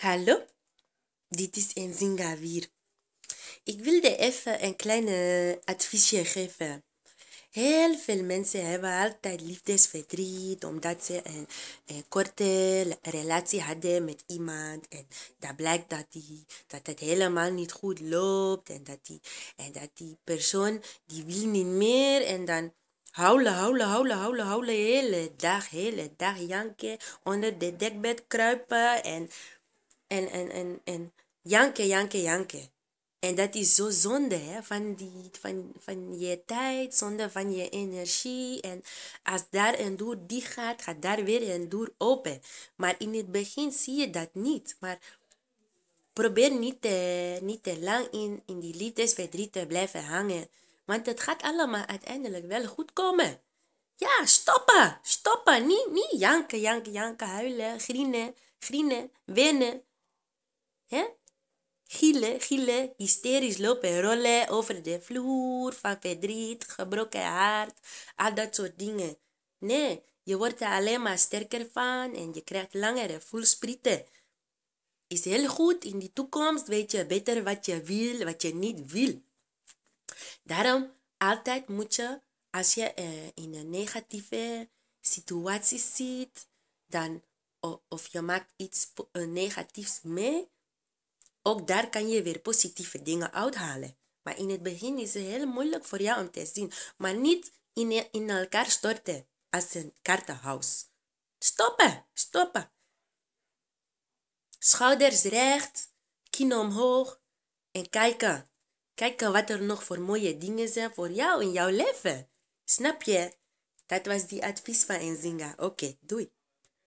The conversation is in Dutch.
Hallo, dit is Enzinga weer. Ik wilde even een kleine adviesje geven. Heel veel mensen hebben altijd liefdesverdriet omdat ze een, een, korte relatie hadden met iemand. En dat blijkt dat, die, dat het helemaal niet goed loopt en dat, die, en dat die persoon die wil niet meer en dan houlen houlen houlen houlen houlen hele dag, hele dag janken, onder de dekbed kruipen en en, en, en, en janken, janken, janken. En dat is zo zonde hè? Van, die, van, van je tijd, zonde van je energie. En als daar een deur die gaat, gaat daar weer een deur open. Maar in het begin zie je dat niet. Maar probeer niet te, niet te lang in, in die liefdesverdriet te blijven hangen. Want het gaat allemaal uiteindelijk wel goed komen. Ja, stoppen. Stoppen. Niet, niet janken, janken, janken, huilen, grienen, grienen, winnen Hè? gillen, hysterisch lopen rollen over de vloer van verdriet, gebroken hart, al dat soort dingen. Nee, je wordt er alleen maar sterker van en je krijgt langere voelsprieten. Is heel goed, in de toekomst weet je beter wat je wil, wat je niet wil. Daarom, altijd moet je, als je eh, in een negatieve situatie zit, dan of je maakt iets eh, negatiefs mee, ook daar kan je weer positieve dingen uithalen. Maar in het begin is het heel moeilijk voor jou om te zien. Maar niet in, e- in elkaar storten als een kaartenhuis. Stoppen, stoppen. Schouders recht, kin omhoog en kijken. Kijken wat er nog voor mooie dingen zijn voor jou in jouw leven. Snap je? Dat was die advies van Enzinga. Oké, okay, doei.